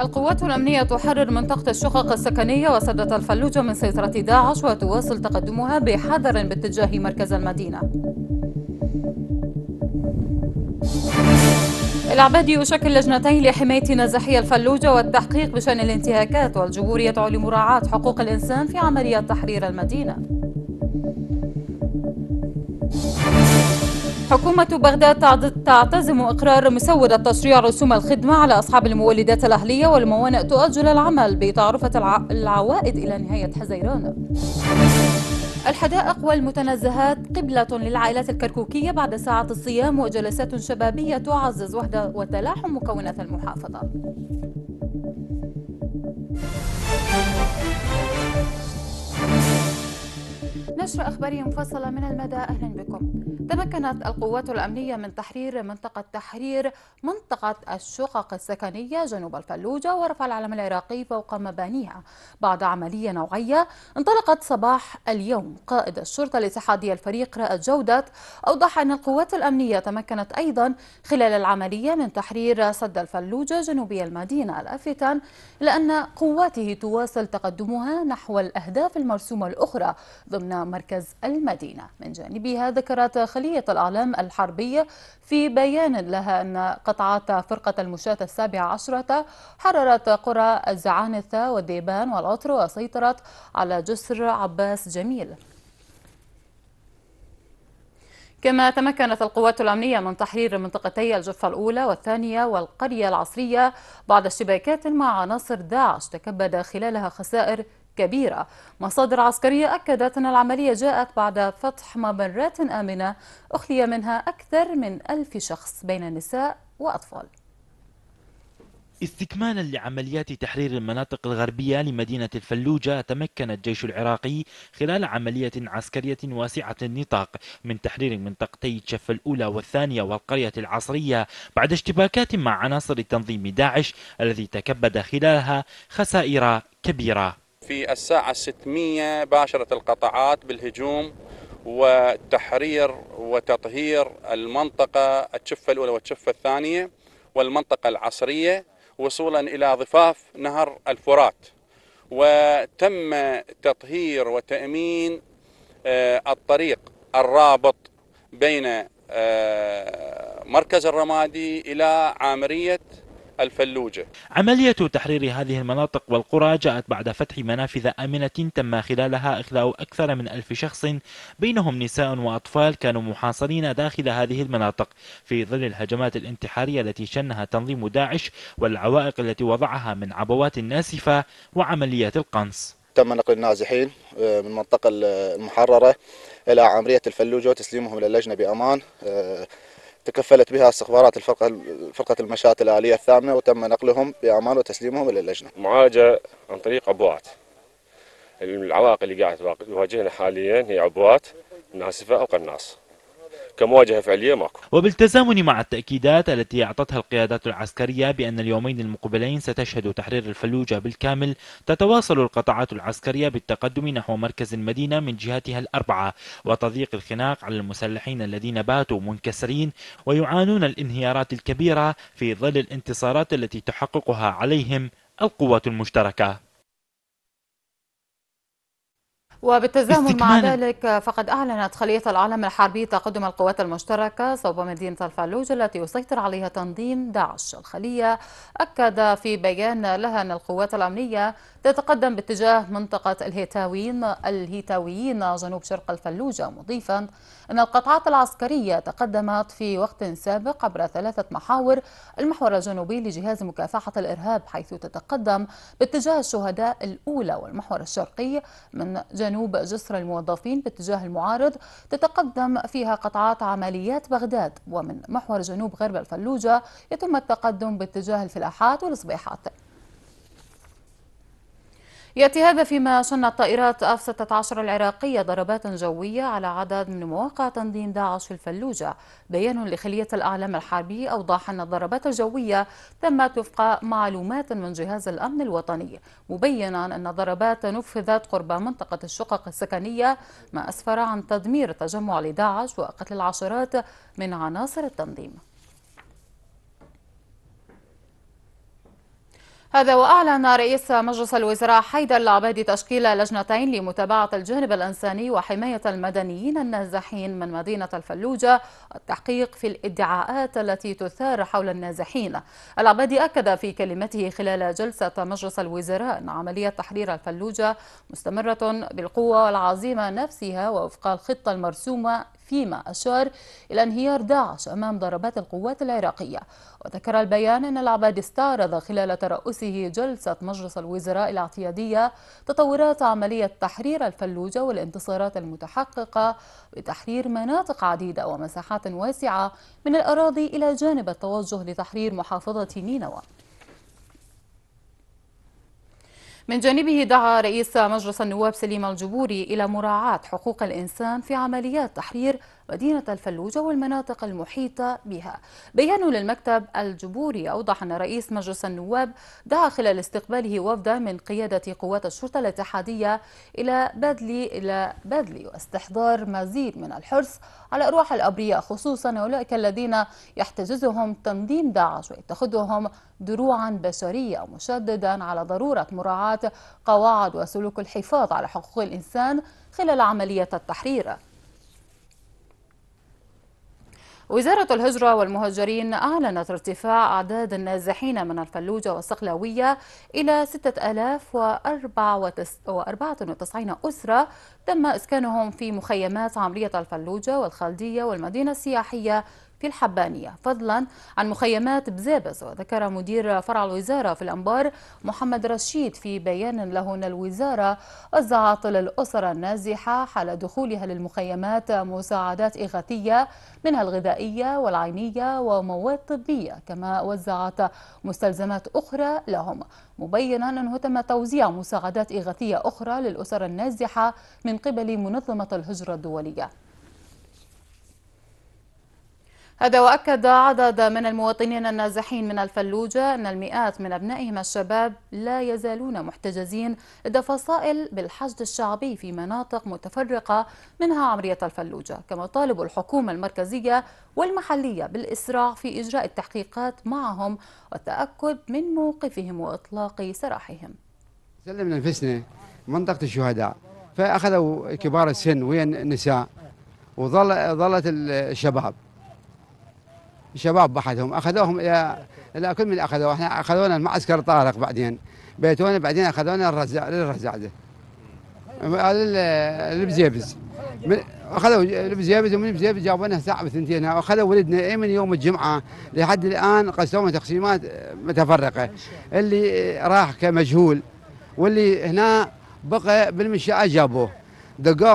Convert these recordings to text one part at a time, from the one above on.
القوات الأمنية تحرر منطقة الشقق السكنية وسدة الفلوجة من سيطرة داعش وتواصل تقدمها بحذر باتجاه مركز المدينة العباد يشكل لجنتين لحماية نازحي الفلوجة والتحقيق بشأن الانتهاكات والجمهور يدعو لمراعاة حقوق الإنسان في عملية تحرير المدينة حكومة بغداد تعتزم إقرار مسودة تشريع رسوم الخدمة على أصحاب المولدات الأهلية والموانئ تؤجل العمل بتعرفة العوائد إلى نهاية حزيران الحدائق والمتنزهات قبلة للعائلات الكركوكية بعد ساعة الصيام وجلسات شبابية تعزز وحدة وتلاحم مكونات المحافظة نشر أخبار مفصلة من المدى أهلا بكم تمكنت القوات الأمنية من تحرير منطقة تحرير منطقة الشقق السكنية جنوب الفلوجة ورفع العلم العراقي فوق مبانيها بعد عملية نوعية انطلقت صباح اليوم قائد الشرطة الاتحادية الفريق رائد جودة أوضح أن القوات الأمنية تمكنت أيضا خلال العملية من تحرير سد الفلوجة جنوبي المدينة الألفتا لأن قواته تواصل تقدمها نحو الأهداف المرسومة الأخرى ضمن مركز المدينة من جانبها ذكرت خلية الأعلام الحربية في بيان لها أن قطعات فرقة المشاة السابعة عشرة حررت قرى الزعانثة والديبان والعطر وسيطرت على جسر عباس جميل كما تمكنت القوات الأمنية من تحرير منطقتي الجفة الأولى والثانية والقرية العصرية بعد اشتباكات مع عناصر داعش تكبد خلالها خسائر كبيرة مصادر عسكرية أكدت أن العملية جاءت بعد فتح ممرات آمنة أخلي منها أكثر من ألف شخص بين النساء وأطفال استكمالا لعمليات تحرير المناطق الغربية لمدينة الفلوجة تمكن الجيش العراقي خلال عملية عسكرية واسعة النطاق من تحرير منطقتي شف الأولى والثانية والقرية العصرية بعد اشتباكات مع عناصر تنظيم داعش الذي تكبد خلالها خسائر كبيرة في الساعة 600 باشرت القطاعات بالهجوم وتحرير وتطهير المنطقة الشفة الأولى والشفة الثانية والمنطقة العصرية وصولا إلى ضفاف نهر الفرات وتم تطهير وتأمين آه، الطريق الرابط بين آه، مركز الرمادي إلى عامرية الفلوجة عملية تحرير هذه المناطق والقرى جاءت بعد فتح منافذ آمنة تم خلالها إخلاء أكثر من ألف شخص بينهم نساء وأطفال كانوا محاصرين داخل هذه المناطق في ظل الهجمات الانتحارية التي شنها تنظيم داعش والعوائق التي وضعها من عبوات ناسفة وعمليات القنص تم نقل النازحين آه، من المنطقة المحررة إلى عمرية الفلوجة وتسليمهم للجنة بأمان آه، تكفلت بها استخبارات الفرقة فرقة المشاة الآلية الثامنة وتم نقلهم بأمان وتسليمهم إلى اللجنة. معالجة عن طريق عبوات. العوائق اللي قاعد تواجهنا حاليا هي عبوات ناسفة أو قناص. كمواجهة فعلية ماكو وبالتزامن مع التأكيدات التي أعطتها القيادات العسكرية بأن اليومين المقبلين ستشهد تحرير الفلوجة بالكامل تتواصل القطاعات العسكرية بالتقدم نحو مركز المدينة من جهاتها الأربعة وتضييق الخناق على المسلحين الذين باتوا منكسرين ويعانون الانهيارات الكبيرة في ظل الانتصارات التي تحققها عليهم القوات المشتركة وبالتزامن مع ذلك فقد أعلنت خلية العالم الحربي تقدم القوات المشتركة صوب مدينة الفلوج التي يسيطر عليها تنظيم داعش الخلية أكد في بيان لها أن القوات الأمنية تتقدم باتجاه منطقة الهيتاويين الهيتاويين جنوب شرق الفلوجة مضيفا أن القطعات العسكرية تقدمت في وقت سابق عبر ثلاثة محاور المحور الجنوبي لجهاز مكافحة الإرهاب حيث تتقدم باتجاه الشهداء الأولى والمحور الشرقي من جنوب جنوب جسر الموظفين باتجاه المعارض تتقدم فيها قطعات عمليات بغداد ومن محور جنوب غرب الفلوجة يتم التقدم باتجاه الفلاحات والصبيحات يأتي هذا فيما شنت طائرات اف 16 العراقية ضربات جوية على عدد من مواقع تنظيم داعش في الفلوجة بيان لخلية الأعلام الحربي أوضح أن الضربات الجوية تمت وفق معلومات من جهاز الأمن الوطني مبينا أن الضربات نفذت قرب منطقة الشقق السكنية ما أسفر عن تدمير تجمع لداعش وقتل العشرات من عناصر التنظيم هذا وأعلن رئيس مجلس الوزراء حيدر العبادي تشكيل لجنتين لمتابعة الجانب الإنساني وحماية المدنيين النازحين من مدينة الفلوجة والتحقيق في الادعاءات التي تثار حول النازحين العبادي أكد في كلمته خلال جلسة مجلس الوزراء أن عملية تحرير الفلوجة مستمرة بالقوة والعظيمة نفسها ووفق الخطة المرسومة فيما أشار إلى انهيار داعش أمام ضربات القوات العراقية وذكر البيان أن العباد استعرض خلال ترأسه جلسة مجلس الوزراء الاعتيادية تطورات عملية تحرير الفلوجة والانتصارات المتحققة بتحرير مناطق عديدة ومساحات واسعة من الأراضي إلى جانب التوجه لتحرير محافظة نينوى من جانبه دعا رئيس مجلس النواب سليم الجبوري إلى مراعاة حقوق الإنسان في عمليات تحرير مدينة الفلوجة والمناطق المحيطة بها بيان للمكتب الجبوري أوضح أن رئيس مجلس النواب دعا خلال استقباله وفدا من قيادة قوات الشرطة الاتحادية إلى بدلي إلى بدلي واستحضار مزيد من الحرص على أرواح الأبرياء خصوصا أولئك الذين يحتجزهم تنظيم داعش ويتخذهم دروعا بشرية مشددا على ضرورة مراعاة قواعد وسلوك الحفاظ على حقوق الإنسان خلال عملية التحرير وزارة الهجرة والمهجرين أعلنت ارتفاع أعداد النازحين من الفلوجة والصقلاوية إلى 6094 أسرة تم إسكانهم في مخيمات عمرية الفلوجة والخالدية والمدينة السياحية في الحبانية فضلا عن مخيمات بزابز وذكر مدير فرع الوزارة في الأنبار محمد رشيد في بيان له أن الوزارة وزعت للأسر النازحة حال دخولها للمخيمات مساعدات إغاثية منها الغذائية والعينية ومواد طبية كما وزعت مستلزمات أخرى لهم مبينا أنه تم توزيع مساعدات إغاثية أخرى للأسر النازحة من قبل منظمة الهجرة الدولية هذا وأكد عدد من المواطنين النازحين من الفلوجة أن المئات من أبنائهم الشباب لا يزالون محتجزين لدى فصائل بالحشد الشعبي في مناطق متفرقة منها عمرية الفلوجة كما طالب الحكومة المركزية والمحلية بالإسراع في إجراء التحقيقات معهم والتأكد من موقفهم وإطلاق سراحهم سلمنا نفسنا منطقة الشهداء فأخذوا كبار السن وين النساء وظل ظلت الشباب شباب بحدهم اخذوهم الى الى كل من اخذوه احنا اخذونا المعسكر طارق بعدين بيتونا بعدين اخذونا الرزع للرزعده البزيبز اخذوا البزيبز ومن البزيبز جابونا ساعه بثنتين واخذوا ولدنا اي من يوم الجمعه لحد الان قسمونا تقسيمات متفرقه اللي راح كمجهول واللي هنا بقى بالمنشاه جابوه دقوه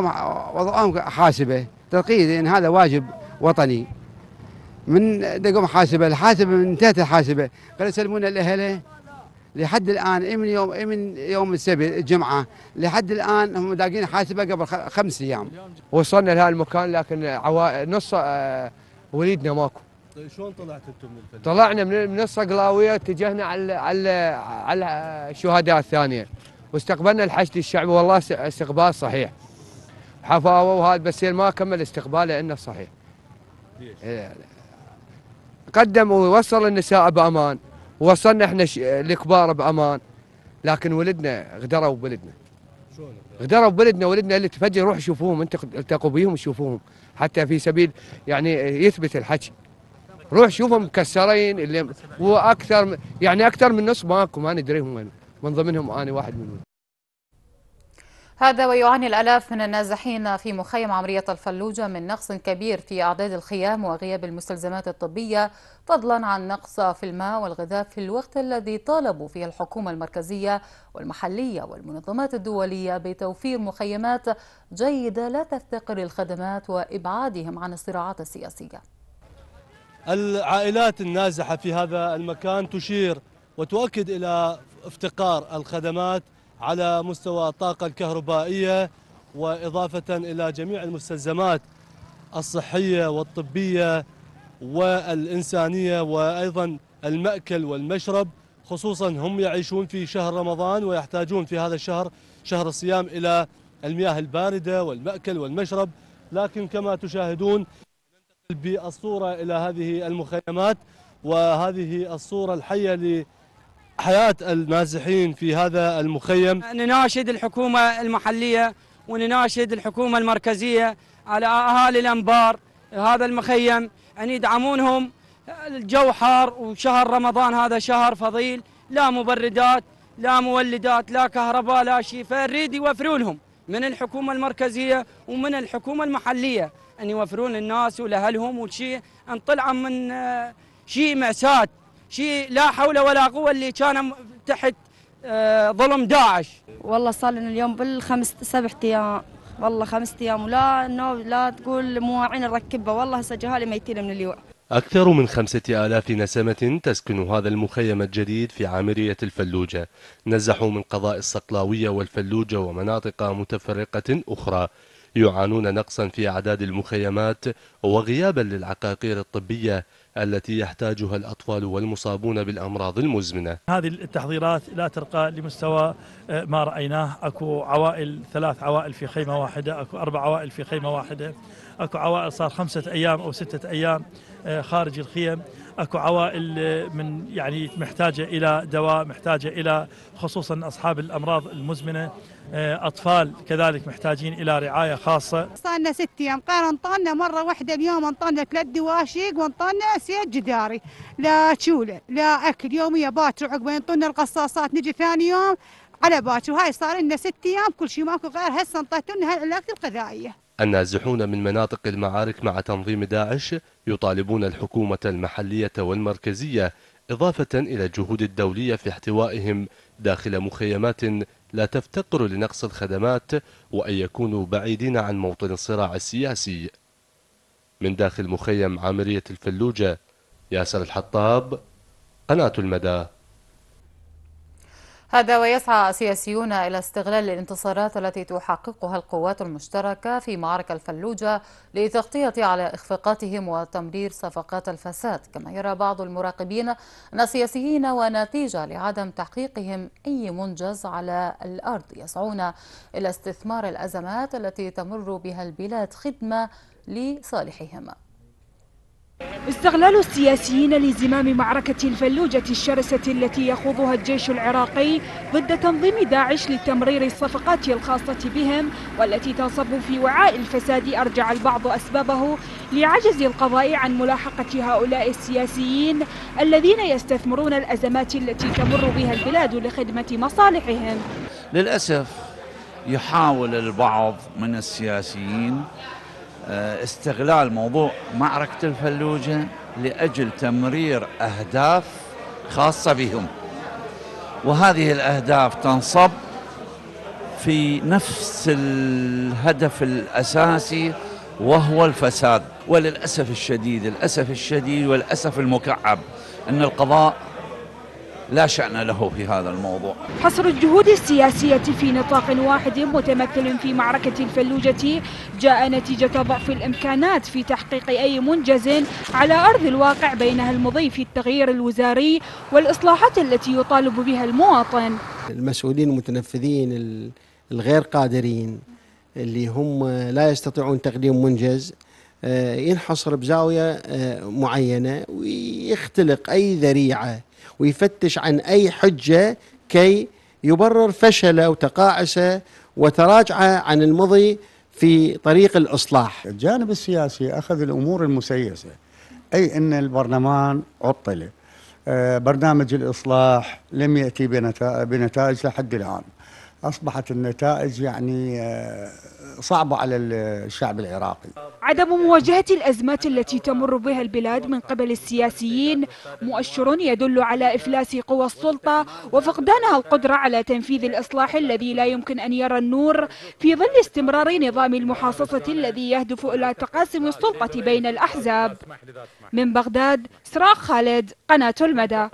وضعوهم حاسبه تلقيه ان هذا واجب وطني من دقم حاسبه الحاسبه من انتهت الحاسبه قالوا يسلمون الاهل لحد الان إيه من يوم إيه من يوم السبت الجمعه لحد الان هم داقين حاسبه قبل خمس ايام وصلنا لهذا المكان لكن عوا... نص آه، وليدنا ماكو طيب شلون طلعت انتم من طلعنا من نص قلاويه اتجهنا على على على الشهداء الثانيه واستقبلنا الحشد الشعبي والله استقبال صحيح حفاوه وهذا بس ما كمل استقباله انه صحيح ليش؟ إيه، قدم ووصل النساء بامان ووصلنا احنا الكبار بامان لكن ولدنا غدروا بولدنا غدروا بولدنا ولدنا اللي تفجر روح شوفوهم انت التقوا بيهم شوفوهم حتى في سبيل يعني يثبت الحكي روح شوفهم مكسرين اللي واكثر يعني اكثر من نص ماكو ما ندري هم من ضمنهم انا واحد منهم هذا ويعاني الآلاف من النازحين في مخيم عمرية الفلوجة من نقص كبير في أعداد الخيام وغياب المستلزمات الطبية فضلا عن نقص في الماء والغذاء في الوقت الذي طالبوا فيه الحكومة المركزية والمحلية والمنظمات الدولية بتوفير مخيمات جيدة لا تفتقر الخدمات وإبعادهم عن الصراعات السياسية العائلات النازحة في هذا المكان تشير وتؤكد إلى افتقار الخدمات على مستوى الطاقة الكهربائية وإضافة إلى جميع المستلزمات الصحية والطبية والإنسانية وأيضا المأكل والمشرب خصوصا هم يعيشون في شهر رمضان ويحتاجون في هذا الشهر شهر الصيام إلى المياه الباردة والمأكل والمشرب لكن كما تشاهدون ننتقل بالصورة إلى هذه المخيمات وهذه الصورة الحية حياة النازحين في هذا المخيم نناشد الحكومة المحلية ونناشد الحكومة المركزية على أهالي الأنبار هذا المخيم أن يدعمونهم الجو حار وشهر رمضان هذا شهر فضيل لا مبردات لا مولدات لا كهرباء لا شيء فنريد يوفروا لهم من الحكومة المركزية ومن الحكومة المحلية أن يوفرون الناس ولأهلهم وشيء أن طلعوا من آه، شيء مأساة شيء لا حول ولا قوه اللي كان تحت آه، ظلم داعش والله صار لنا اليوم بالخمس سبع ايام والله خمس ايام ولا نوم لا تقول مواعين نركبها والله هسه جهالي ميتين من اليوع أكثر من خمسة آلاف نسمة تسكن هذا المخيم الجديد في عامرية الفلوجة نزحوا من قضاء الصقلاوية والفلوجة ومناطق متفرقة أخرى يعانون نقصا في أعداد المخيمات وغيابا للعقاقير الطبية التي يحتاجها الأطفال والمصابون بالأمراض المزمنة هذه التحضيرات لا ترقى لمستوى آه، ما رأيناه أكو عوائل ثلاث عوائل في خيمة واحدة أكو أربع عوائل في خيمة واحدة أكو عوائل صار خمسة أيام أو ستة أيام آه، خارج الخيم اكو عوائل آه، من يعني محتاجه الى دواء محتاجه الى خصوصا اصحاب الامراض المزمنه آه، اطفال كذلك محتاجين الى رعايه خاصه لنا ست ايام قال انطانا مره واحده بيوم انطانا ثلاث دواشيق وانطانا سيد جداري لا شوله لا اكل يوميا باكر عقب ينطونا القصاصات نجي ثاني يوم على باكر وهاي صار لنا ست ايام كل شيء ماكو غير هسه انطيتونا هالعلاقه الغذائيه النازحون من مناطق المعارك مع تنظيم داعش يطالبون الحكومة المحلية والمركزية إضافة إلى الجهود الدولية في احتوائهم داخل مخيمات لا تفتقر لنقص الخدمات وأن يكونوا بعيدين عن موطن الصراع السياسي من داخل مخيم عامرية الفلوجة ياسر الحطاب قناة المدى هذا ويسعى سياسيون إلى استغلال الانتصارات التي تحققها القوات المشتركة في معركة الفلوجة لتغطية على إخفاقاتهم وتمرير صفقات الفساد كما يرى بعض المراقبين أن السياسيين ونتيجة لعدم تحقيقهم أي منجز على الأرض يسعون إلى استثمار الأزمات التي تمر بها البلاد خدمة لصالحهم استغلال السياسيين لزمام معركة الفلوجة الشرسة التي يخوضها الجيش العراقي ضد تنظيم داعش لتمرير الصفقات الخاصة بهم والتي تنصب في وعاء الفساد أرجع البعض أسبابه لعجز القضاء عن ملاحقة هؤلاء السياسيين الذين يستثمرون الأزمات التي تمر بها البلاد لخدمة مصالحهم للأسف يحاول البعض من السياسيين آه، استغلال موضوع معركة الفلوجة لأجل تمرير أهداف خاصة بهم وهذه الأهداف تنصب في نفس الهدف الأساسي وهو الفساد وللأسف الشديد الأسف الشديد والأسف المكعب أن القضاء لا شأن له في هذا الموضوع حصر الجهود السياسية في نطاق واحد متمثل في معركة الفلوجة جاء نتيجة ضعف الإمكانات في تحقيق أي منجز على أرض الواقع بينها المضي في التغيير الوزاري والإصلاحات التي يطالب بها المواطن المسؤولين المتنفذين الغير قادرين اللي هم لا يستطيعون تقديم منجز آه، ينحصر بزاوية آه، معينة ويختلق أي ذريعة ويفتش عن أي حجة كي يبرر فشله وتقاعسه وتراجعه عن المضي في طريق الإصلاح الجانب السياسي أخذ الأمور المسيسة أي أن البرلمان عطل آه، برنامج الإصلاح لم يأتي بنتائج لحد الآن أصبحت النتائج يعني آه، صعبة على الشعب العراقي عدم مواجهة الأزمات التي تمر بها البلاد من قبل السياسيين مؤشر يدل على إفلاس قوى السلطة وفقدانها القدرة على تنفيذ الإصلاح الذي لا يمكن أن يرى النور في ظل استمرار نظام المحاصصة الذي يهدف إلى تقاسم السلطة بين الأحزاب من بغداد سراق خالد قناة المدى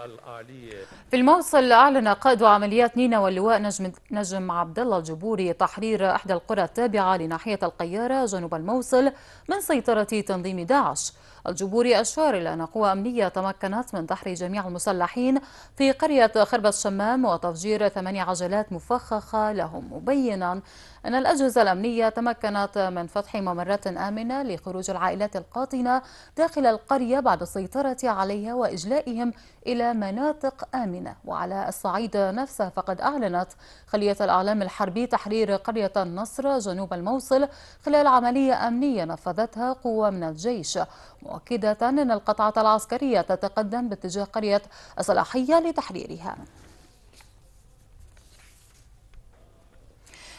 في الموصل أعلن قائد عمليات نينا واللواء نجم, نجم عبد الله الجبوري تحرير إحدى القرى التابعة لناحية القيارة جنوب الموصل من سيطرة تنظيم داعش الجبوري أشار إلى أن قوى أمنية تمكنت من دحر جميع المسلحين في قرية خربة الشمام وتفجير ثماني عجلات مفخخة لهم مبينا أن الأجهزة الأمنية تمكنت من فتح ممرات آمنة لخروج العائلات القاطنة داخل القرية بعد السيطرة عليها وإجلائهم إلى مناطق آمنة وعلى الصعيد نفسه فقد أعلنت خلية الإعلام الحربي تحرير قرية النصر جنوب الموصل خلال عملية أمنية نفذتها قوة من الجيش مؤكدة أن القطعة العسكرية تتقدم باتجاه قرية الصلاحية لتحريرها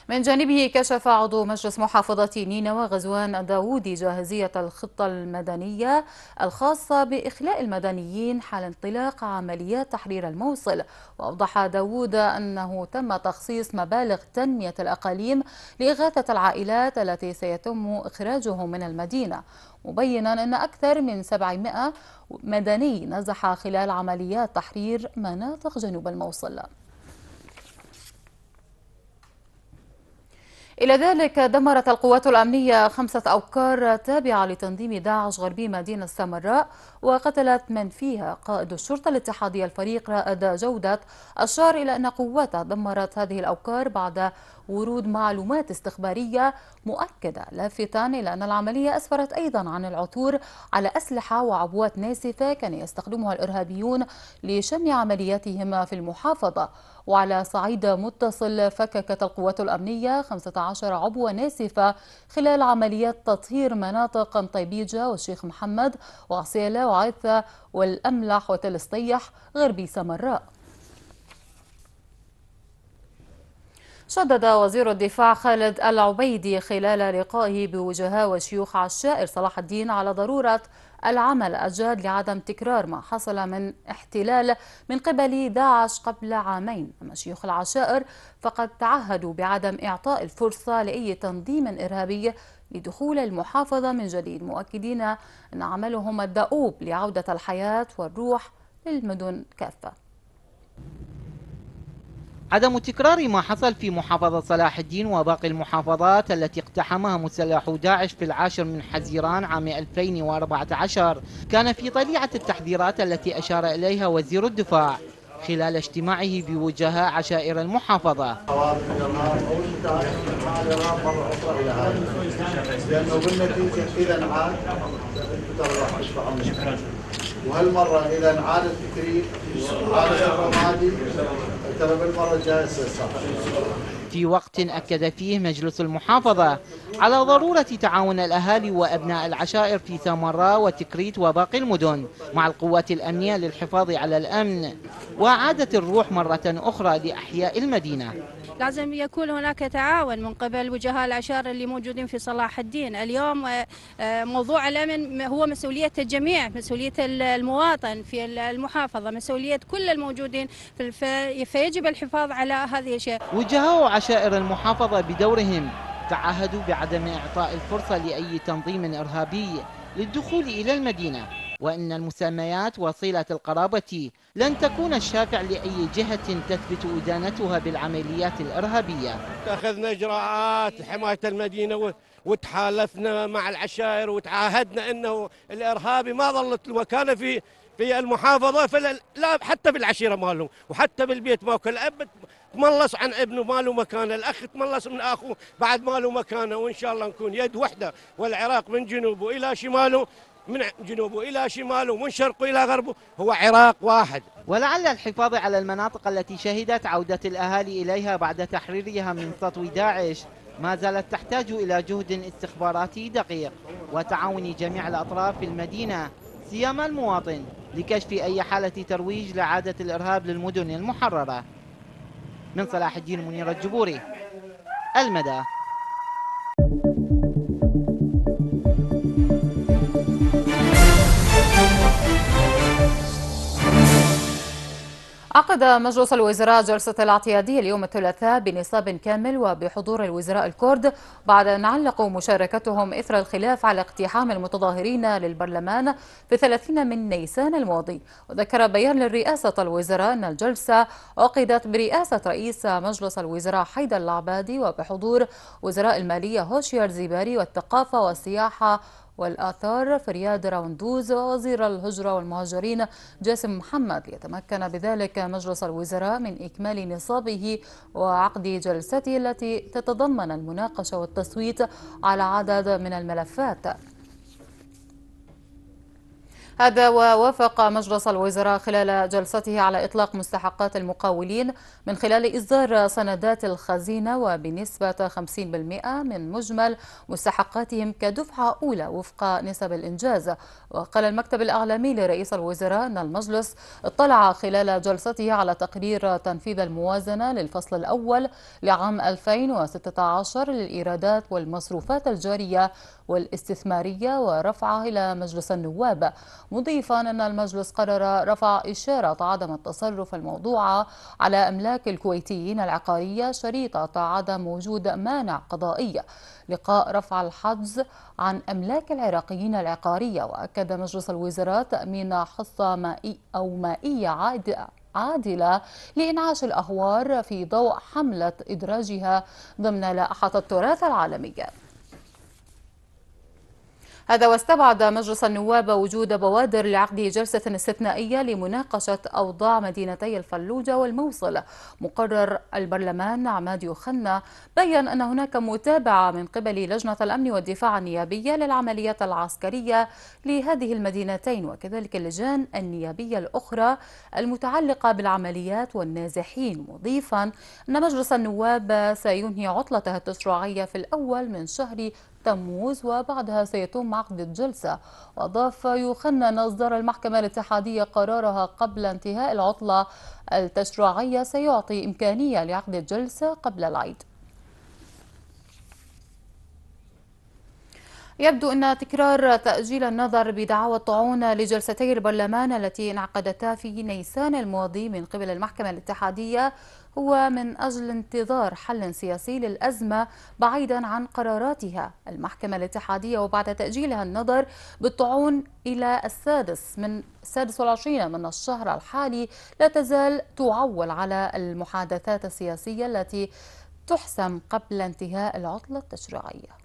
من جانبه كشف عضو مجلس محافظة نينوى غزوان داوودي جاهزية الخطة المدنية الخاصة بإخلاء المدنيين حال انطلاق عمليات تحرير الموصل وأوضح داوود أنه تم تخصيص مبالغ تنمية الأقاليم لإغاثة العائلات التي سيتم إخراجهم من المدينة مبينا أن أكثر من 700 مدني نزح خلال عمليات تحرير مناطق جنوب الموصل إلى ذلك دمرت القوات الأمنية خمسة أوكار تابعة لتنظيم داعش غربي مدينة سامراء وقتلت من فيها قائد الشرطة الاتحادية الفريق رائد جودة أشار إلى أن قواته دمرت هذه الأوكار بعد ورود معلومات استخبارية مؤكدة لافتة إلى أن العملية أسفرت أيضا عن العثور على أسلحة وعبوات ناسفة كان يستخدمها الإرهابيون لشن عملياتهم في المحافظة وعلى صعيد متصل فككت القوات الأمنية 15 عبوة ناسفة خلال عمليات تطهير مناطق طيبيجة والشيخ محمد وعصيلة وعيثة والأملح وتلسطيح غربي سمراء شدد وزير الدفاع خالد العبيدي خلال لقائه بوجهاء وشيوخ عشائر صلاح الدين على ضرورة العمل الجاد لعدم تكرار ما حصل من احتلال من قبل داعش قبل عامين أما شيوخ العشائر فقد تعهدوا بعدم إعطاء الفرصة لأي تنظيم إرهابي لدخول المحافظة من جديد مؤكدين أن عملهم الدؤوب لعودة الحياة والروح للمدن كافة عدم تكرار ما حصل في محافظة صلاح الدين وباقي المحافظات التي اقتحمها مسلحو داعش في العاشر من حزيران عام 2014 كان في طليعة التحذيرات التي أشار إليها وزير الدفاع خلال اجتماعه بوجهاء عشائر المحافظة وهالمرة إذا عاد التكريم عاد الرمادي في وقت أكد فيه مجلس المحافظة على ضرورة تعاون الأهالي وأبناء العشائر في سامراء وتكريت وباقي المدن مع القوات الأمنية للحفاظ على الأمن وعادة الروح مرة أخرى لأحياء المدينة لازم يكون هناك تعاون من قبل وجهاء العشائر اللي موجودين في صلاح الدين اليوم آه، آه، موضوع الأمن هو مسؤولية الجميع مسؤولية المواطن في المحافظة مسؤولية كل الموجودين في فيجب الحفاظ على هذه الأشياء وجهاء عشائر المحافظة بدورهم تعهدوا بعدم إعطاء الفرصة لأي تنظيم إرهابي للدخول إلى المدينة وإن المسميات وصلة القرابة لن تكون الشافع لأي جهة تثبت إدانتها بالعمليات الإرهابية اتخذنا إجراءات حماية المدينة وتحالفنا مع العشائر وتعاهدنا أنه الإرهابي ما ظلت الوكالة في في المحافظة فلا حتى بالعشيرة مالهم وحتى بالبيت ماكو الأب تملص عن ابنه ما له مكانه الاخ تملص من اخوه بعد ما له مكانه وان شاء الله نكون يد وحده والعراق من جنوبه الى شماله من جنوبه الى شماله ومن شرقه الى غربه هو عراق واحد. ولعل الحفاظ على المناطق التي شهدت عوده الاهالي اليها بعد تحريرها من سطو داعش ما زالت تحتاج الى جهد استخباراتي دقيق وتعاون جميع الاطراف في المدينه سيما المواطن لكشف اي حاله ترويج لعاده الارهاب للمدن المحرره. من صلاح الدين منير الجبوري المدى عقد مجلس الوزراء جلسة الاعتيادية اليوم الثلاثاء بنصاب كامل وبحضور الوزراء الكرد بعد أن علقوا مشاركتهم إثر الخلاف على اقتحام المتظاهرين للبرلمان في 30 من نيسان الماضي وذكر بيان للرئاسة الوزراء أن الجلسة عقدت برئاسة رئيس مجلس الوزراء حيدر العبادي وبحضور وزراء المالية هوشير زيباري والثقافة والسياحة والآثار فرياد راوندوز ووزير الهجرة والمهاجرين جاسم محمد ليتمكن بذلك مجلس الوزراء من إكمال نصابه وعقد جلسته التي تتضمن المناقشة والتصويت على عدد من الملفات هذا ووافق مجلس الوزراء خلال جلسته على إطلاق مستحقات المقاولين من خلال إصدار سندات الخزينة وبنسبة 50% من مجمل مستحقاتهم كدفعة أولى وفق نسب الإنجاز وقال المكتب الأعلامي لرئيس الوزراء أن المجلس اطلع خلال جلسته على تقرير تنفيذ الموازنة للفصل الأول لعام 2016 للإيرادات والمصروفات الجارية والاستثمارية ورفعه إلى مجلس النواب مضيفا أن المجلس قرر رفع إشارة عدم التصرف الموضوعة على أملاك الكويتيين العقارية شريطة عدم وجود مانع قضائي لقاء رفع الحجز عن أملاك العراقيين العقارية وأكد مجلس الوزراء تأمين حصة مائي أو مائية عادئة عادلة لإنعاش الأهوار في ضوء حملة إدراجها ضمن لائحة التراث العالمية هذا واستبعد مجلس النواب وجود بوادر لعقد جلسة استثنائية لمناقشة أوضاع مدينتي الفلوجة والموصل مقرر البرلمان عماد يخنى بيّن أن هناك متابعة من قبل لجنة الأمن والدفاع النيابية للعمليات العسكرية لهذه المدينتين وكذلك اللجان النيابية الأخرى المتعلقة بالعمليات والنازحين مضيفا أن مجلس النواب سينهي عطلته التشريعية في الأول من شهر تموز وبعدها سيتم عقد الجلسة وأضاف يخنن إصدار المحكمة الاتحادية قرارها قبل انتهاء العطلة التشريعية سيعطي إمكانية لعقد الجلسة قبل العيد يبدو أن تكرار تأجيل النظر بدعاوى الطعون لجلستي البرلمان التي انعقدتا في نيسان الماضي من قبل المحكمة الاتحادية هو من أجل انتظار حل سياسي للأزمة بعيدا عن قراراتها المحكمة الاتحادية وبعد تأجيلها النظر بالطعون إلى السادس من السادس والعشرين من الشهر الحالي لا تزال تعول على المحادثات السياسية التي تحسم قبل انتهاء العطلة التشريعية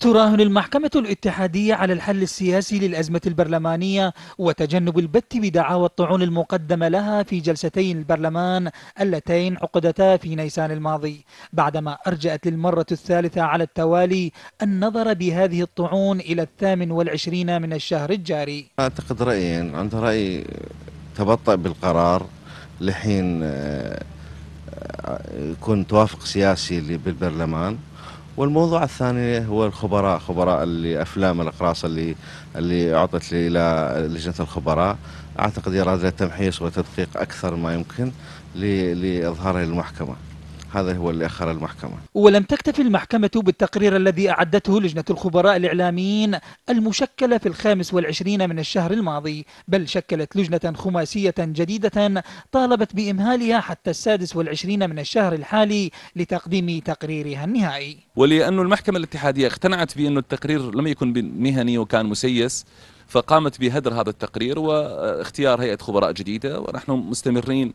تراهن المحكمة الاتحادية على الحل السياسي للأزمة البرلمانية وتجنب البت بدعاوى الطعون المقدمة لها في جلستي البرلمان اللتين عقدتا في نيسان الماضي بعدما أرجأت للمرة الثالثة على التوالي النظر بهذه الطعون إلى الثامن والعشرين من الشهر الجاري أعتقد رأيين يعني عنده رأي تبطأ بالقرار لحين آه، آه، يكون توافق سياسي بالبرلمان والموضوع الثاني هو الخبراء خبراء افلام الاقراص اللي اللي اعطت الى لجنه الخبراء اعتقد يراد تمحيص وتدقيق اكثر ما يمكن لاظهارها للمحكمه هذا هو اللي أخر المحكمة ولم تكتفي المحكمة بالتقرير الذي أعدته لجنة الخبراء الإعلاميين المشكلة في الخامس والعشرين من الشهر الماضي بل شكلت لجنة خماسية جديدة طالبت بإمهالها حتى السادس والعشرين من الشهر الحالي لتقديم تقريرها النهائي ولأن المحكمة الاتحادية اقتنعت بأن التقرير لم يكن مهني وكان مسيس فقامت بهدر هذا التقرير واختيار هيئة خبراء جديدة ونحن مستمرين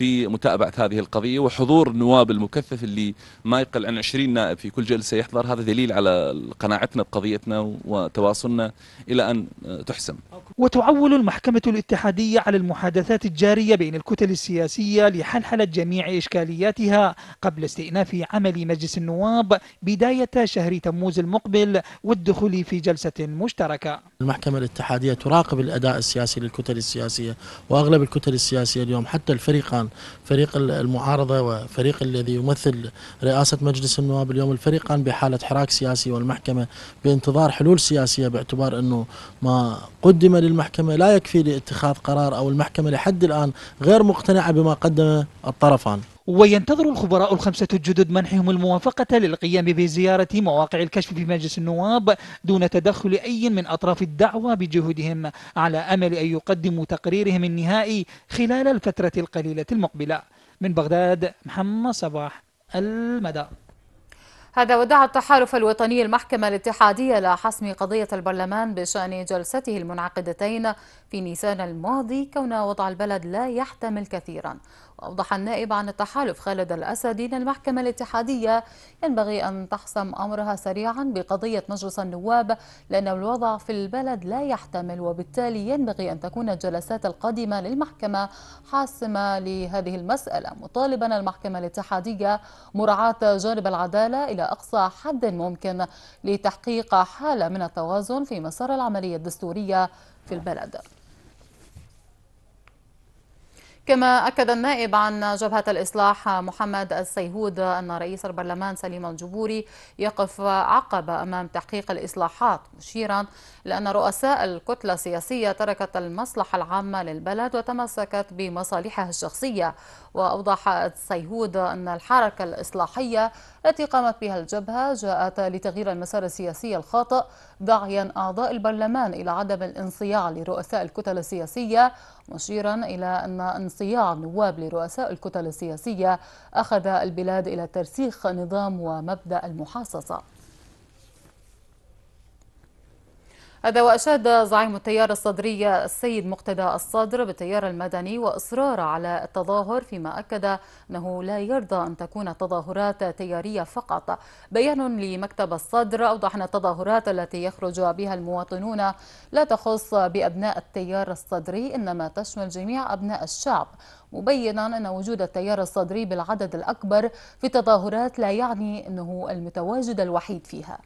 في متابعة هذه القضية وحضور النواب المكثف اللي ما يقل عن 20 نائب في كل جلسة يحضر هذا دليل على قناعتنا بقضيتنا وتواصلنا إلى أن تحسم وتعول المحكمة الاتحادية على المحادثات الجارية بين الكتل السياسية لحلحلة جميع إشكالياتها قبل استئناف عمل مجلس النواب بداية شهر تموز المقبل والدخول في جلسة مشتركة المحكمة الاتحادية تراقب الأداء السياسي للكتل السياسية وأغلب الكتل السياسية اليوم حتى الفريقان فريق المعارضة وفريق الذي يمثل رئاسة مجلس النواب اليوم الفريقان بحالة حراك سياسي والمحكمة بانتظار حلول سياسية باعتبار أنه ما قدم للمحكمة لا يكفي لاتخاذ قرار أو المحكمة لحد الآن غير مقتنعة بما قدم الطرفان وينتظر الخبراء الخمسة الجدد منحهم الموافقة للقيام بزيارة مواقع الكشف في مجلس النواب دون تدخل أي من أطراف الدعوة بجهودهم على أمل أن يقدموا تقريرهم النهائي خلال الفترة القليلة المقبلة من بغداد محمد صباح المدى هذا ودعا التحالف الوطني المحكمة الاتحادية لحسم قضية البرلمان بشأن جلسته المنعقدتين في نيسان الماضي كون وضع البلد لا يحتمل كثيرا وأوضح النائب عن التحالف خالد الأسدي أن المحكمة الاتحادية ينبغي أن تحسم أمرها سريعا بقضية مجلس النواب لأن الوضع في البلد لا يحتمل وبالتالي ينبغي أن تكون الجلسات القادمة للمحكمة حاسمة لهذه المسألة مطالبا المحكمة الاتحادية مراعاة جانب العدالة إلى أقصى حد ممكن لتحقيق حالة من التوازن في مسار العملية الدستورية في البلد كما أكد النائب عن جبهة الإصلاح محمد السيهود أن رئيس البرلمان سليم الجبوري يقف عقب أمام تحقيق الإصلاحات مشيرا لأن رؤساء الكتلة السياسية تركت المصلحة العامة للبلد وتمسكت بمصالحها الشخصية وأوضح السيهود أن الحركة الإصلاحية التي قامت بها الجبهة جاءت لتغيير المسار السياسي الخاطئ داعيا أعضاء البرلمان إلى عدم الانصياع لرؤساء الكتل السياسية مشيرا إلى أن انصياع النواب لرؤساء الكتل السياسية أخذ البلاد إلى ترسيخ نظام ومبدأ المحاصصة هذا وأشاد زعيم التيار الصدري السيد مقتدى الصدر بالتيار المدني وإصراره على التظاهر فيما أكد أنه لا يرضى أن تكون تظاهرات تيارية فقط بيان لمكتب الصدر أوضح أن التظاهرات التي يخرج بها المواطنون لا تخص بأبناء التيار الصدري إنما تشمل جميع أبناء الشعب مبينا أن وجود التيار الصدري بالعدد الأكبر في التظاهرات لا يعني أنه المتواجد الوحيد فيها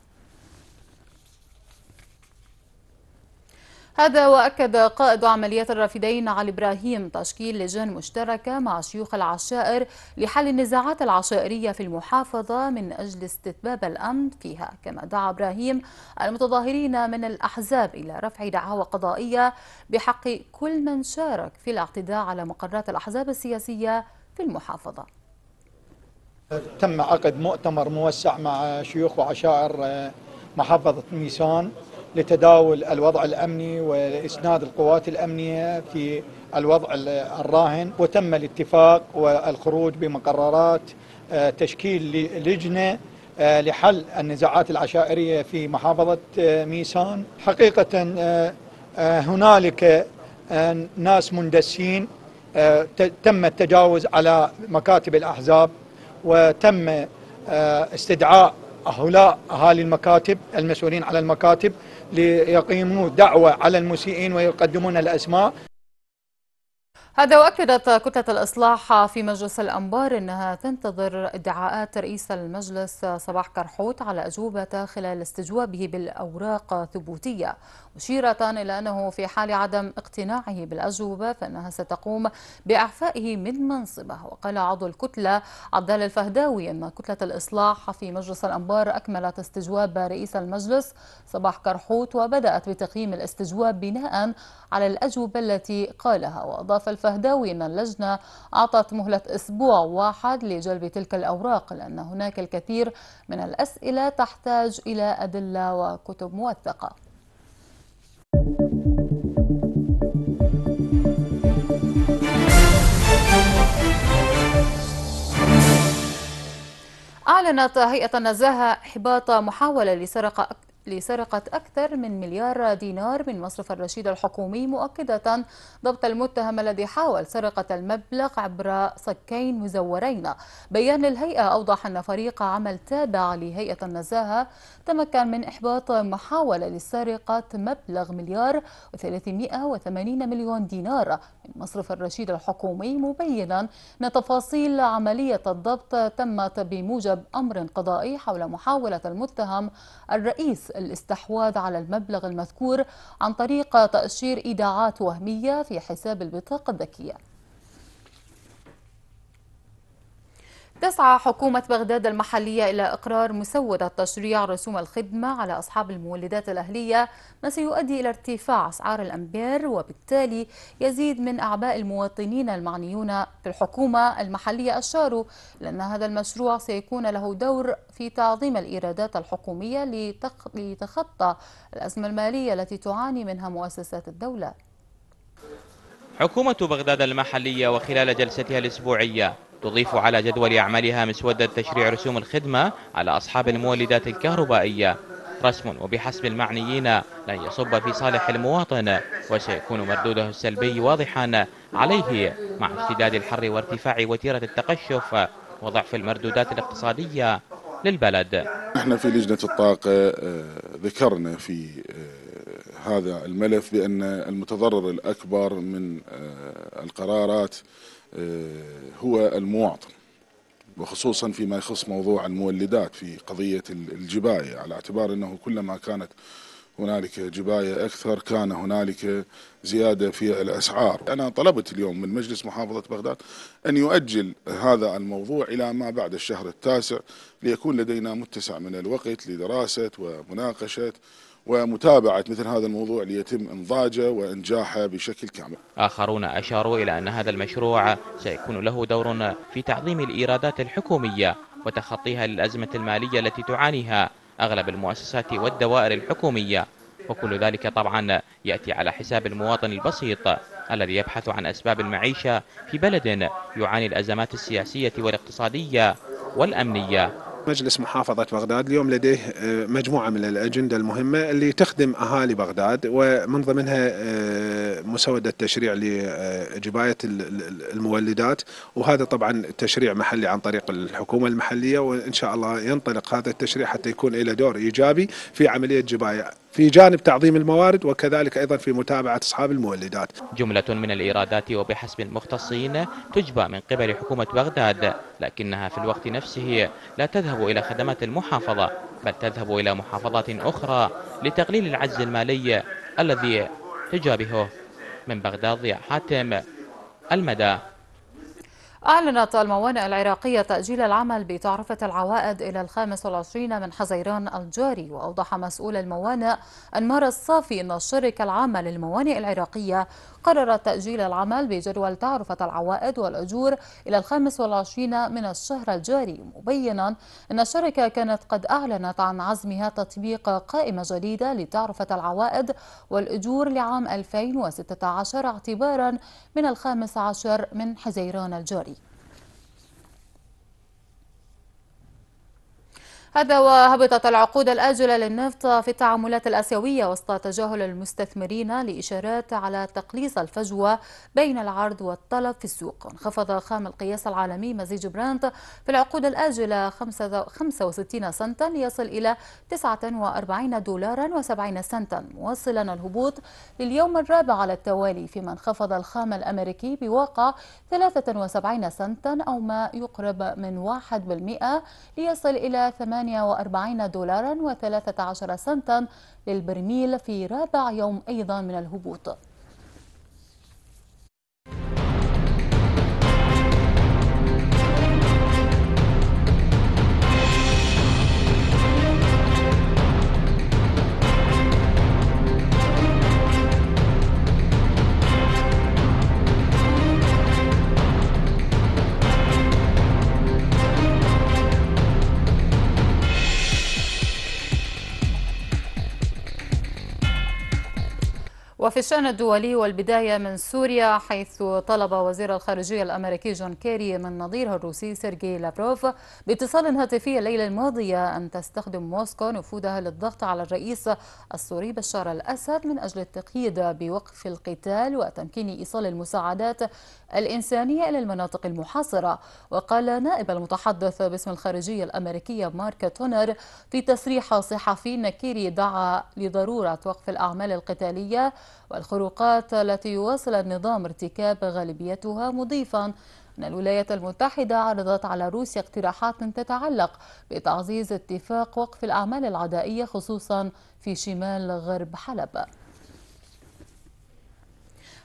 هذا وأكد قائد عمليات الرافدين علي إبراهيم تشكيل لجان مشتركة مع شيوخ العشائر لحل النزاعات العشائرية في المحافظة من أجل استتباب الأمن فيها كما دعا إبراهيم المتظاهرين من الأحزاب إلى رفع دعاوى قضائية بحق كل من شارك في الاعتداء على مقرات الأحزاب السياسية في المحافظة تم عقد مؤتمر موسع مع شيوخ وعشائر آه، محافظة ميسان لتداول الوضع الامني واسناد القوات الامنيه في الوضع الراهن وتم الاتفاق والخروج بمقررات آه، تشكيل لجنه آه، لحل النزاعات العشائريه في محافظه آه، ميسان حقيقه هنالك ناس مندسين تم التجاوز على مكاتب الاحزاب وتم استدعاء هؤلاء أهالي المكاتب المسؤولين على المكاتب ليقيموا دعوة على المسيئين ويقدمون الأسماء هذا وأكدت كتلة الإصلاح في مجلس الأنبار أنها تنتظر ادعاءات رئيس المجلس صباح كرحوت على أجوبة خلال استجوابه بالأوراق ثبوتية مشيرة إلى أنه في حال عدم اقتناعه بالأجوبة فإنها ستقوم بإعفائه من منصبه وقال عضو الكتلة عبدال الفهداوي أن كتلة الإصلاح في مجلس الأنبار أكملت استجواب رئيس المجلس صباح كرحوت وبدأت بتقييم الاستجواب بناء على الأجوبة التي قالها وأضاف الفهداوي أن اللجنة أعطت مهلة أسبوع واحد لجلب تلك الأوراق لأن هناك الكثير من الأسئلة تحتاج إلى أدلة وكتب موثقة أعلنت هيئة النزاهة إحباط محاولة لسرقة لسرقة أكثر من مليار دينار من مصرف الرشيد الحكومي مؤكدة ضبط المتهم الذي حاول سرقة المبلغ عبر صكين مزورين بيان الهيئة أوضح أن فريق عمل تابع لهيئة النزاهة تمكن من إحباط محاولة لسرقة مبلغ مليار و380 مليون دينار من مصرف الرشيد الحكومي مبينا أن تفاصيل عملية الضبط تمت بموجب أمر قضائي حول محاولة المتهم الرئيس الاستحواذ على المبلغ المذكور عن طريق تأشير إيداعات وهمية في حساب البطاقة الذكية تسعى حكومة بغداد المحلية إلى إقرار مسودة تشريع رسوم الخدمة على أصحاب المولدات الأهلية ما سيؤدي إلى ارتفاع أسعار الأمبير وبالتالي يزيد من أعباء المواطنين المعنيون في الحكومة المحلية أشاروا لأن هذا المشروع سيكون له دور في تعظيم الإيرادات الحكومية لتخطى الأزمة المالية التي تعاني منها مؤسسات الدولة حكومة بغداد المحلية وخلال جلستها الأسبوعية تضيف على جدول أعمالها مسودة تشريع رسوم الخدمة على أصحاب المولدات الكهربائية رسم وبحسب المعنيين لن يصب في صالح المواطن وسيكون مردوده السلبي واضحا عليه مع اشتداد الحر وارتفاع وتيرة التقشف وضعف المردودات الاقتصادية للبلد احنا في لجنة الطاقة آه، ذكرنا في آه، هذا الملف بأن المتضرر الأكبر من آه، القرارات آه، هو المواطن وخصوصا فيما يخص موضوع المولدات في قضية الجباية على اعتبار أنه كلما كانت هنالك جباية أكثر كان هنالك زيادة في الأسعار أنا طلبت اليوم من مجلس محافظة بغداد أن يؤجل هذا الموضوع إلى ما بعد الشهر التاسع ليكون لدينا متسع من الوقت لدراسة ومناقشة ومتابعة مثل هذا الموضوع ليتم إنضاجه وإنجاحه بشكل كامل آخرون أشاروا إلى أن هذا المشروع سيكون له دور في تعظيم الإيرادات الحكومية وتخطيها للأزمة المالية التي تعانيها أغلب المؤسسات والدوائر الحكومية وكل ذلك طبعا يأتي على حساب المواطن البسيط الذي يبحث عن أسباب المعيشة في بلد يعاني الأزمات السياسية والاقتصادية والأمنية مجلس محافظة بغداد اليوم لديه آه، مجموعة من الأجندة المهمة اللي تخدم أهالي بغداد ومن ضمنها آه، مسودة تشريع لجباية المولدات وهذا طبعا تشريع محلي عن طريق الحكومة المحلية وإن شاء الله ينطلق هذا التشريع حتى يكون له دور إيجابي في عملية جباية في جانب تعظيم الموارد وكذلك أيضا في متابعة أصحاب المولدات جملة من الإيرادات وبحسب المختصين تجبى من قبل حكومة بغداد لكنها في الوقت نفسه لا تذهب إلى خدمات المحافظة بل تذهب إلى محافظات أخرى لتقليل العجز المالي الذي تجابهه من بغداد ضياء حاتم المدى أعلنت الموانئ العراقية تأجيل العمل بتعرفة العوائد إلى الخامس والعشرين من حزيران الجاري وأوضح مسؤول الموانئ أنمار الصافي أن الشركة العامة للموانئ العراقية قررت تأجيل العمل بجدول تعرفة العوائد والأجور إلى الخامس والعشرين من الشهر الجاري مبينا أن الشركة كانت قد أعلنت عن عزمها تطبيق قائمة جديدة لتعرفة العوائد والأجور لعام 2016 اعتبارا من الخامس عشر من حزيران الجاري هذا وهبطت العقود الآجلة للنفط في التعاملات الآسيوية وسط تجاهل المستثمرين لإشارات على تقليص الفجوة بين العرض والطلب في السوق انخفض خام القياس العالمي مزيج برانت في العقود الآجلة 65 سنتا ليصل إلى 49 دولارا و70 سنتا مواصلا الهبوط لليوم الرابع على التوالي فيما انخفض الخام الأمريكي بواقع 73 سنتا أو ما يقرب من 1% ليصل إلى 8 48 دولارا و13 سنتا للبرميل في رابع يوم أيضا من الهبوط وفي الشأن الدولي والبداية من سوريا حيث طلب وزير الخارجية الأمريكي جون كيري من نظيره الروسي سيرجي لافروف باتصال هاتفي الليلة الماضية أن تستخدم موسكو نفوذها للضغط على الرئيس السوري بشار الأسد من أجل التقييد بوقف القتال وتمكين إيصال المساعدات الإنسانية إلى المناطق المحاصرة وقال نائب المتحدث باسم الخارجية الأمريكية مارك تونر في تصريح صحفي أن كيري دعا لضرورة وقف الأعمال القتالية والخروقات التي يواصل النظام ارتكاب غالبيتها مضيفا أن الولايات المتحدة عرضت على روسيا اقتراحات تتعلق بتعزيز اتفاق وقف الأعمال العدائية خصوصا في شمال غرب حلب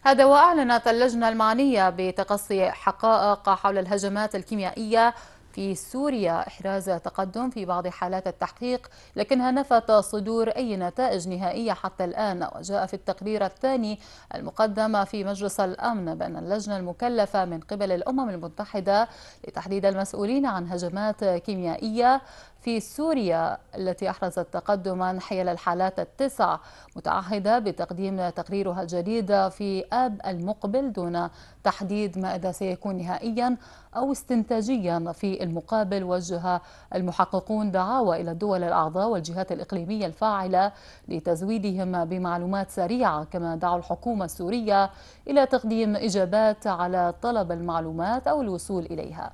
هذا وأعلنت اللجنة المعنية بتقصي حقائق حول الهجمات الكيميائية في سوريا إحراز تقدم في بعض حالات التحقيق لكنها نفت صدور أي نتائج نهائية حتى الآن وجاء في التقرير الثاني المقدم في مجلس الأمن بأن اللجنة المكلفة من قبل الأمم المتحدة لتحديد المسؤولين عن هجمات كيميائية في سوريا التي أحرزت تقدما حيال الحالات التسع متعهدة بتقديم تقريرها الجديد في آب المقبل دون تحديد ما إذا سيكون نهائيا أو استنتاجيا في المقابل وجه المحققون دعاوى إلى الدول الأعضاء والجهات الإقليمية الفاعلة لتزويدهم بمعلومات سريعة كما دعوا الحكومة السورية إلى تقديم إجابات على طلب المعلومات أو الوصول إليها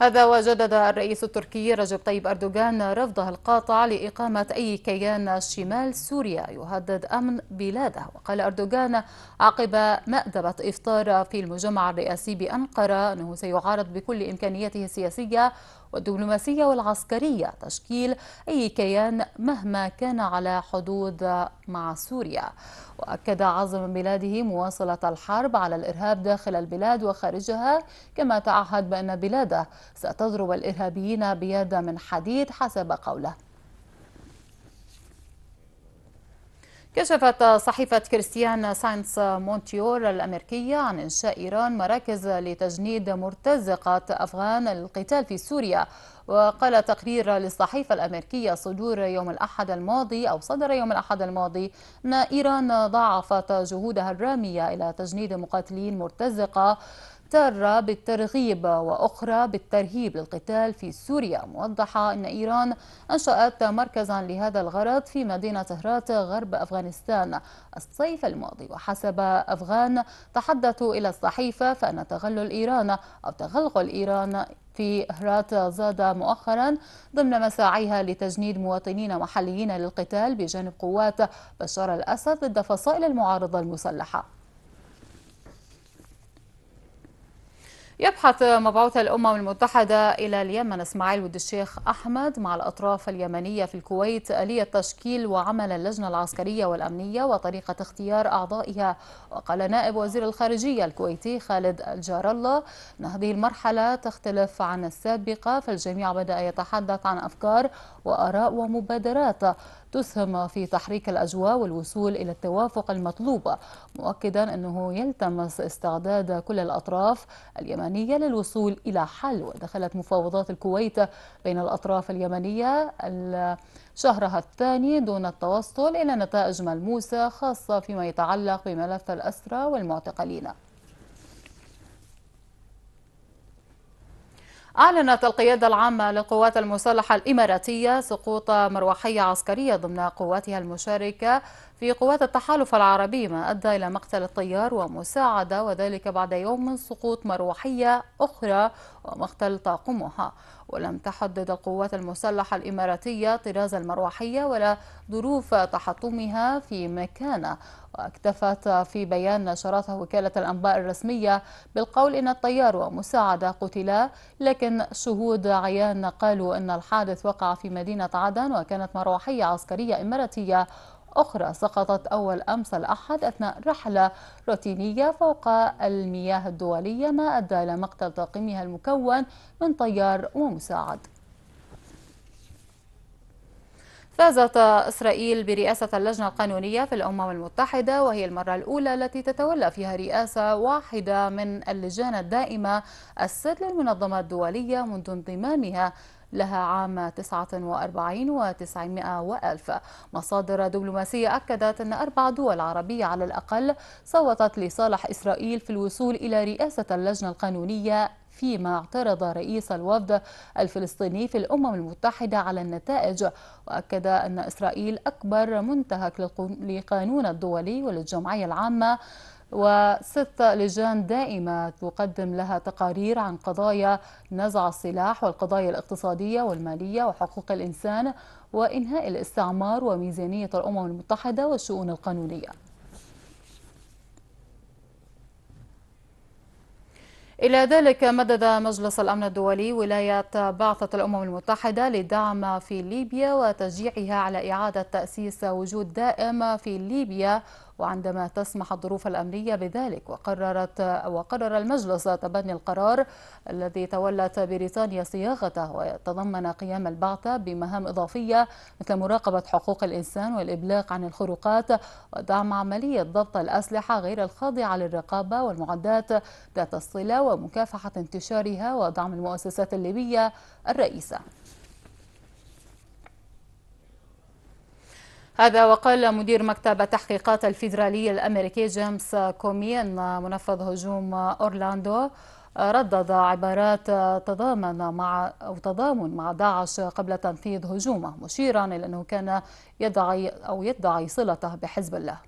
هذا وجدد الرئيس التركي رجب طيب أردوغان رفضه القاطع لإقامة أي كيان شمال سوريا يهدد أمن بلاده وقال أردوغان عقب مأدبة إفطار في المجمع الرئاسي بأنقرة أنه سيعارض بكل إمكانياته السياسية والدبلوماسية والعسكرية تشكيل أي كيان مهما كان على حدود مع سوريا وأكد عزم بلاده مواصلة الحرب على الإرهاب داخل البلاد وخارجها كما تعهد بأن بلاده ستضرب الإرهابيين بيد من حديد حسب قوله كشفت صحيفة كريستيان ساينس مونتيور الأمريكية عن إنشاء إيران مراكز لتجنيد مرتزقة أفغان القتال في سوريا وقال تقرير للصحيفة الأمريكية صدور يوم الأحد الماضي أو صدر يوم الأحد الماضي أن إيران ضاعفت جهودها الرامية إلى تجنيد مقاتلين مرتزقة تارة بالترغيب وأخرى بالترهيب للقتال في سوريا موضحة أن إيران أنشأت مركزا لهذا الغرض في مدينة هرات غرب أفغانستان الصيف الماضي وحسب أفغان تحدثوا إلى الصحيفة فأن تغلل إيران أو تغلغل إيران في هرات زاد مؤخرا ضمن مساعيها لتجنيد مواطنين محليين للقتال بجانب قوات بشار الأسد ضد فصائل المعارضة المسلحة يبحث مبعوث الأمم المتحدة إلى اليمن إسماعيل ود الشيخ أحمد مع الأطراف اليمنية في الكويت آلية تشكيل وعمل اللجنة العسكرية والأمنية وطريقة اختيار أعضائها وقال نائب وزير الخارجية الكويتي خالد الجار الله أن هذه المرحلة تختلف عن السابقة فالجميع بدأ يتحدث عن أفكار وآراء ومبادرات تسهم في تحريك الأجواء والوصول إلى التوافق المطلوب مؤكدا أنه يلتمس استعداد كل الأطراف اليمنية للوصول إلى حل ودخلت مفاوضات الكويت بين الأطراف اليمنية شهرها الثاني دون التوصل إلى نتائج ملموسة خاصة فيما يتعلق بملف الأسرى والمعتقلين أعلنت القيادة العامة للقوات المسلحة الإماراتية سقوط مروحية عسكرية ضمن قواتها المشاركة في قوات التحالف العربي ما أدى إلى مقتل الطيار ومساعدة وذلك بعد يوم من سقوط مروحية أخرى ومقتل طاقمها ولم تحدد القوات المسلحة الإماراتية طراز المروحية ولا ظروف تحطمها في مكانه واكتفت في بيان نشرته وكالة الأنباء الرسمية بالقول إن الطيار ومساعدة قتلا لكن شهود عيان قالوا إن الحادث وقع في مدينة عدن وكانت مروحية عسكرية إماراتية أخرى سقطت أول أمس الأحد أثناء رحلة روتينية فوق المياه الدولية ما أدى إلى مقتل طاقمها المكون من طيار ومساعد فازت إسرائيل برئاسة اللجنة القانونية في الأمم المتحدة وهي المرة الأولى التي تتولى فيها رئاسة واحدة من اللجان الدائمة السد للمنظمات الدولية منذ انضمامها لها عام 49 و 900 وألف مصادر دبلوماسية أكدت أن أربع دول عربية على الأقل صوتت لصالح إسرائيل في الوصول إلى رئاسة اللجنة القانونية فيما اعترض رئيس الوفد الفلسطيني في الأمم المتحدة على النتائج وأكد أن إسرائيل أكبر منتهك للقانون الدولي وللجمعية العامة وست لجان دائمة تقدم لها تقارير عن قضايا نزع السلاح والقضايا الاقتصادية والمالية وحقوق الإنسان وإنهاء الاستعمار وميزانية الأمم المتحدة والشؤون القانونية إلى ذلك مدد مجلس الأمن الدولي ولاية بعثة الأمم المتحدة للدعم في ليبيا وتشجيعها على إعادة تأسيس وجود دائم في ليبيا وعندما تسمح الظروف الأمنية بذلك وقررت وقرر المجلس تبني القرار الذي تولت بريطانيا صياغته وتضمن قيام البعثة بمهام إضافية مثل مراقبة حقوق الإنسان والإبلاغ عن الخروقات ودعم عملية ضبط الأسلحة غير الخاضعة للرقابة والمعدات ذات الصلة ومكافحة انتشارها ودعم المؤسسات الليبية الرئيسة هذا وقال مدير مكتب التحقيقات الفيدرالي الأمريكي جيمس كومي أن منفذ هجوم أورلاندو ردد عبارات تضامن مع أو تضامن مع داعش قبل تنفيذ هجومه مشيرا إلى أنه كان يدعي أو يدعي صلته بحزب الله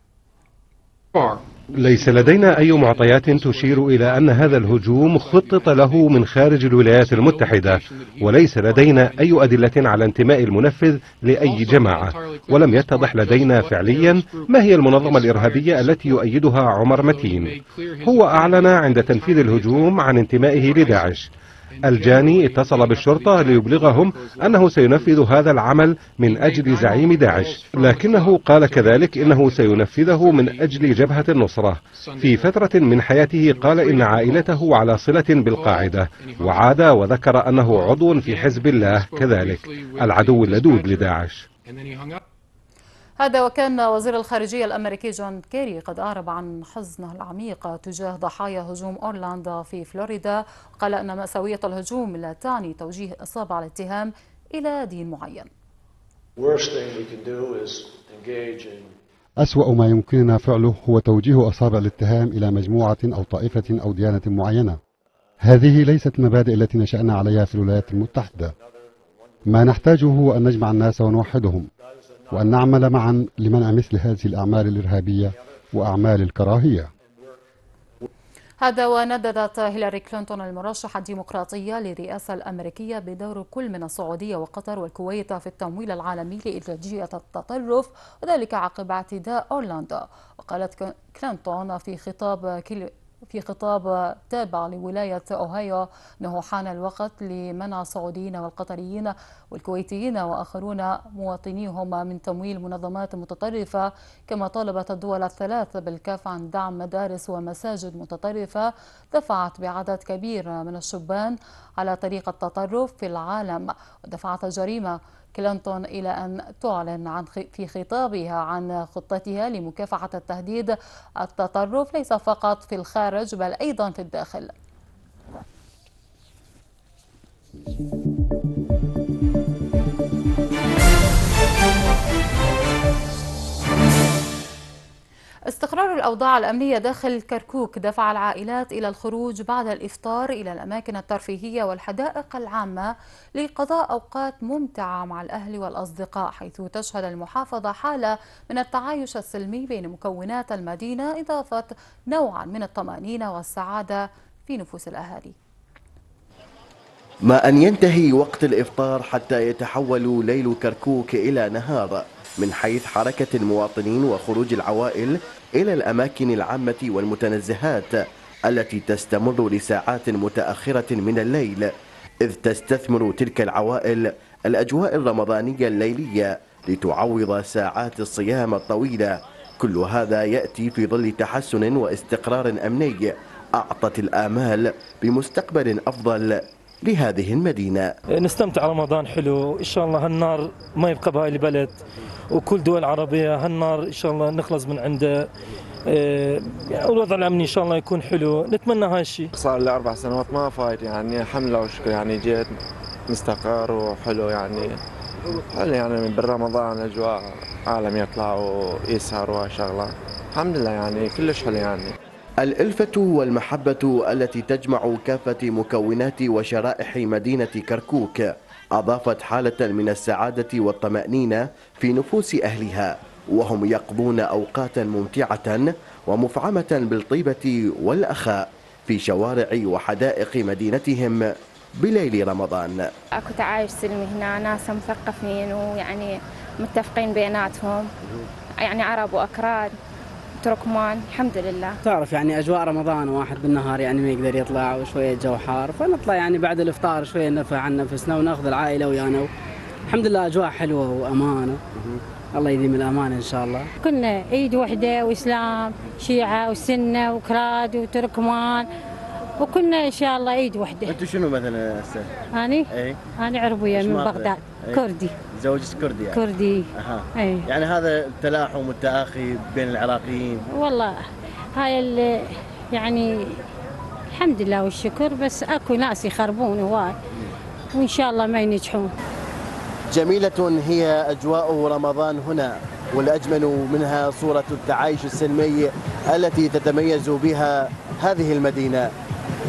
ليس لدينا أي معطيات تشير إلى أن هذا الهجوم خطط له من خارج الولايات المتحدة وليس لدينا أي أدلة على انتماء المنفذ لأي جماعة ولم يتضح لدينا فعليا ما هي المنظمة الإرهابية التي يؤيدها عمر متين هو أعلن عند تنفيذ الهجوم عن انتمائه لداعش الجاني اتصل بالشرطة ليبلغهم أنه سينفذ هذا العمل من أجل زعيم داعش لكنه قال كذلك إنه سينفذه من أجل جبهة النصرة في فترة من حياته قال إن عائلته على صلة بالقاعدة وعاد وذكر أنه عضو في حزب الله كذلك العدو اللدود لداعش هذا وكان وزير الخارجية الأمريكي جون كيري قد أعرب عن حزنه العميق تجاه ضحايا هجوم أورلاندا في فلوريدا قال أن مأساوية الهجوم لا تعني توجيه إصابة على اتهام إلى دين معين أسوأ ما يمكننا فعله هو توجيه أصابع الاتهام إلى مجموعة أو طائفة أو ديانة معينة هذه ليست المبادئ التي نشأنا عليها في الولايات المتحدة ما نحتاجه هو أن نجمع الناس ونوحدهم وأن نعمل معا لمنع مثل هذه الأعمال الإرهابية وأعمال الكراهية هذا ونددت هيلاري كلينتون المرشحة الديمقراطية للرئاسة الأمريكية بدور كل من السعودية وقطر والكويت في التمويل العالمي لإدراجية التطرف وذلك عقب اعتداء أورلاندو وقالت كلينتون في خطاب في خطاب تابع لولاية أوهايو أنه حان الوقت لمنع السعوديين والقطريين والكويتيين وآخرون مواطنيهم من تمويل منظمات متطرفة كما طالبت الدول الثلاث بالكاف عن دعم مدارس ومساجد متطرفة دفعت بعدد كبير من الشبان على طريق التطرف في العالم ودفعت الجريمة كلينتون إلى أن تعلن عن في خطابها عن خطتها لمكافحة التهديد التطرف ليس فقط في الخارج بل أيضا في الداخل. Thank you. استقرار الأوضاع الأمنية داخل كركوك دفع العائلات إلى الخروج بعد الإفطار إلى الأماكن الترفيهية والحدائق العامة لقضاء أوقات ممتعة مع الأهل والأصدقاء حيث تشهد المحافظة حالة من التعايش السلمي بين مكونات المدينة إضافة نوعا من الطمأنينة والسعادة في نفوس الأهالي ما أن ينتهي وقت الإفطار حتى يتحول ليل كركوك إلى نهار من حيث حركة المواطنين وخروج العوائل إلى الأماكن العامة والمتنزهات التي تستمر لساعات متأخرة من الليل إذ تستثمر تلك العوائل الأجواء الرمضانية الليلية لتعوض ساعات الصيام الطويلة كل هذا يأتي في ظل تحسن واستقرار أمني أعطت الآمال بمستقبل أفضل لهذه المدينة نستمتع رمضان حلو إن شاء الله النار ما يبقى بهاي البلد وكل دول عربية هالنار إن شاء الله نخلص من عندها آه، يعني الوضع الامني ان شاء الله يكون حلو نتمنى هاي الشيء صار لي اربع سنوات ما فايت يعني الحمد لله وشكر يعني جيت مستقر وحلو يعني حلو يعني من بالرمضان اجواء عالم يطلع ويسهر وشغله الحمد لله يعني كلش حلو يعني الألفة والمحبة التي تجمع كافة مكونات وشرائح مدينة كركوك أضافت حالة من السعادة والطمأنينة في نفوس أهلها وهم يقضون أوقاتا ممتعة ومفعمة بالطيبة والأخاء في شوارع وحدائق مدينتهم بليل رمضان اكو تعايش سلمي هنا ناس مثقفين ويعني متفقين بيناتهم يعني عرب واكراد تركمان الحمد لله تعرف يعني اجواء رمضان واحد بالنهار يعني ما يقدر يطلع وشويه جو حار فنطلع يعني بعد الافطار شويه نرفع عن نفسنا وناخذ العائله ويانا الحمد لله اجواء حلوه وامانه الله يديم الأمان إن شاء الله كنا عيد وحدة وإسلام شيعة وسنة وكراد وتركمان وكنا إن شاء الله عيد وحدة انتوا شنو مثلا هسه؟ أنا؟ أي أنا عربية من بغداد أي. كردي زوجك كردي يعني كردي اها أي. يعني هذا التلاحم والتآخي بين العراقيين والله هاي يعني الحمد لله والشكر بس اكو ناس يخربون هواي وان شاء الله ما ينجحون جميلة هي أجواء رمضان هنا والأجمل منها صورة التعايش السلمي التي تتميز بها هذه المدينة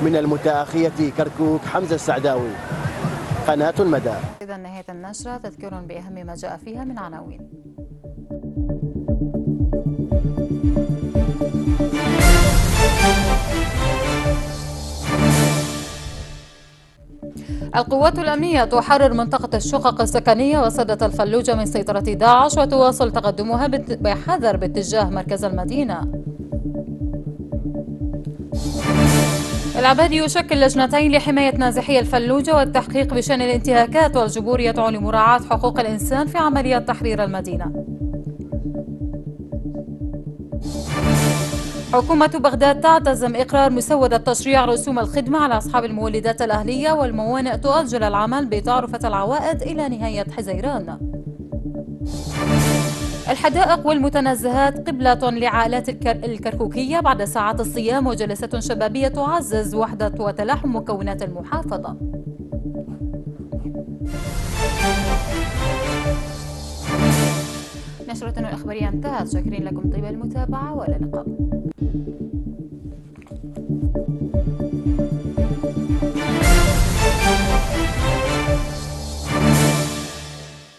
من المتأخية كركوك حمزة السعداوي قناة المدى إذا نهاية النشرة تذكير بأهم ما جاء فيها من عناوين القوات الأمنية تحرر منطقة الشقق السكنية وسادة الفلوجة من سيطرة داعش وتواصل تقدمها بحذر باتجاه مركز المدينة العبادي يشكل لجنتين لحماية نازحي الفلوجة والتحقيق بشأن الانتهاكات والجبور يدعو لمراعاة حقوق الإنسان في عملية تحرير المدينة حكومة بغداد تعتزم إقرار مسودة تشريع رسوم الخدمة على أصحاب المولدات الأهلية والموانئ تؤجل العمل بتعرفة العوائد إلى نهاية حزيران الحدائق والمتنزهات قبلة لعائلات الكركوكية بعد ساعات الصيام وجلسة شبابية تعزز وحدة وتلاحم مكونات المحافظة نشرتنا الإخبارية انتهت شكرا لكم طيب المتابعة والى اللقاء